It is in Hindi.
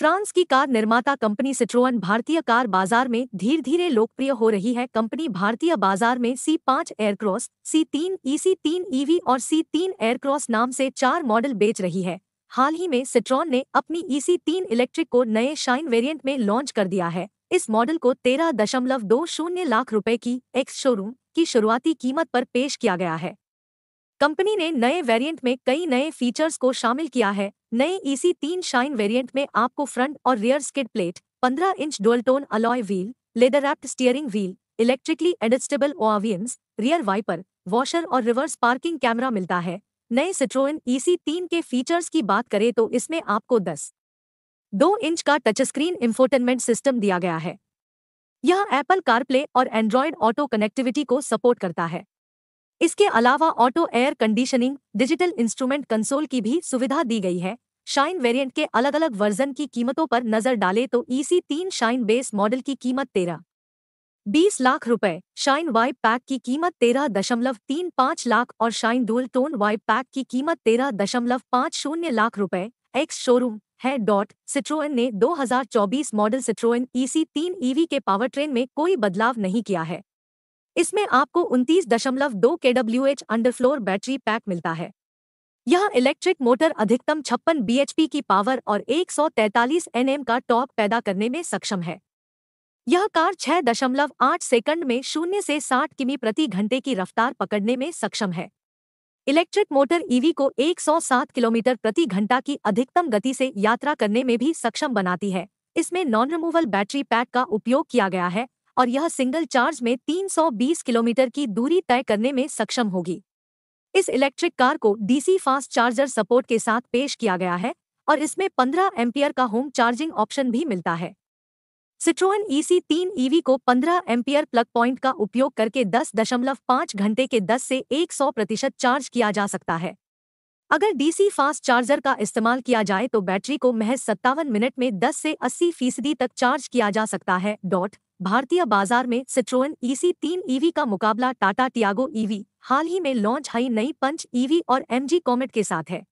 फ्रांस की कार निर्माता कंपनी सिट्रोअन भारतीय कार बाजार में धीरे धीरे लोकप्रिय हो रही है कंपनी भारतीय बाजार में सी पाँच एयरक्रॉस सी तीन ई e सी तीन ईवी e और सी तीन एयरक्रॉस नाम से चार मॉडल बेच रही है हाल ही में सिट्रॉन ने अपनी ई e सी तीन इलेक्ट्रिक को नए शाइन वेरिएंट में लॉन्च कर दिया है इस मॉडल को तेरह दशमलव दो शून्य लाख रुपए की एक्स शोरूम की शुरुआती कीमत पर पेश किया गया है कंपनी ने नए वेरिएंट में कई नए फीचर्स को शामिल किया है नए ईसी e तीन शाइन वेरिएंट में आपको फ्रंट और rear skid plate 15 inch dual tone alloy wheel leather wrapped steering wheel electrically adjustable ओवियंस रियर वाइपर वॉशर और रिवर्स पार्किंग कैमरा मिलता है नए सिट्रोइन ईसी e तीन के फीचर्स की बात करें तो इसमें आपको दस दो इंच का टच स्क्रीन इंफोटेनमेंट सिस्टम दिया गया है यह एप्पल कारप्ले और एंड्रॉयड ऑटो कनेक्टिविटी को सपोर्ट करता है इसके अलावा auto air conditioning digital instrument console की भी सुविधा दी गई है शाइन वेरिएंट के अलग अलग वर्जन की कीमतों पर नजर डालें तो ईसी e तीन शाइन बेस मॉडल की कीमत तेरह बीस लाख रुपए शाइन वाइप पैक की कीमत तेरह दशमलव तीन पाँच लाख और shine dual tone vibe pack की कीमत तेरह दशमलव पाँच शून्य लाख रुपए एक्स शोरूम है डॉट सिट्रोएन ने 2024 मॉडल सिट्रोएन ईसी तीन ईवी e के पावर ट्रेन में कोई बदलाव नहीं किया है इसमें आपको उनतीस दशमलव दो K W H underfloor battery pack मिलता है यह इलेक्ट्रिक मोटर अधिकतम छप्पन बीएचपी की पावर और 143 एनएम का टॉर्क पैदा करने में सक्षम है यह कार 6.8 सेकंड में शून्य से 60 किमी प्रति घंटे की रफ्तार पकड़ने में सक्षम है इलेक्ट्रिक मोटर ईवी को 107 किलोमीटर प्रति घंटा की अधिकतम गति से यात्रा करने में भी सक्षम बनाती है इसमें नॉन रिमूवल बैटरी पैक का उपयोग किया गया है और यह सिंगल चार्ज में 320 किलोमीटर की दूरी तय करने में सक्षम होगी इस इलेक्ट्रिक कार को डीसी फास्ट चार्जर सपोर्ट के साथ पेश किया गया है और इसमें 15 एम्पियर का होम चार्जिंग ऑप्शन भी मिलता है सिट्रोन ईसी e तीन ईवी e को 15 एम्पियर प्लग पॉइंट का उपयोग करके 10.5 घंटे के 10 से 100 प्रतिशत चार्ज किया जा सकता है अगर डीसी फास्ट चार्जर का इस्तेमाल किया जाए तो बैटरी को महज सत्तावन मिनट में दस से अस्सी फीसदी तक चार्ज किया जा सकता है डॉट भारतीय बाजार में सिट्रोइन ईसी e तीन ईवी e का मुकाबला टाटा टियागो ईवी हाल ही में लॉन्च हई नई पंच ईवी e और एमजी कॉमेट के साथ है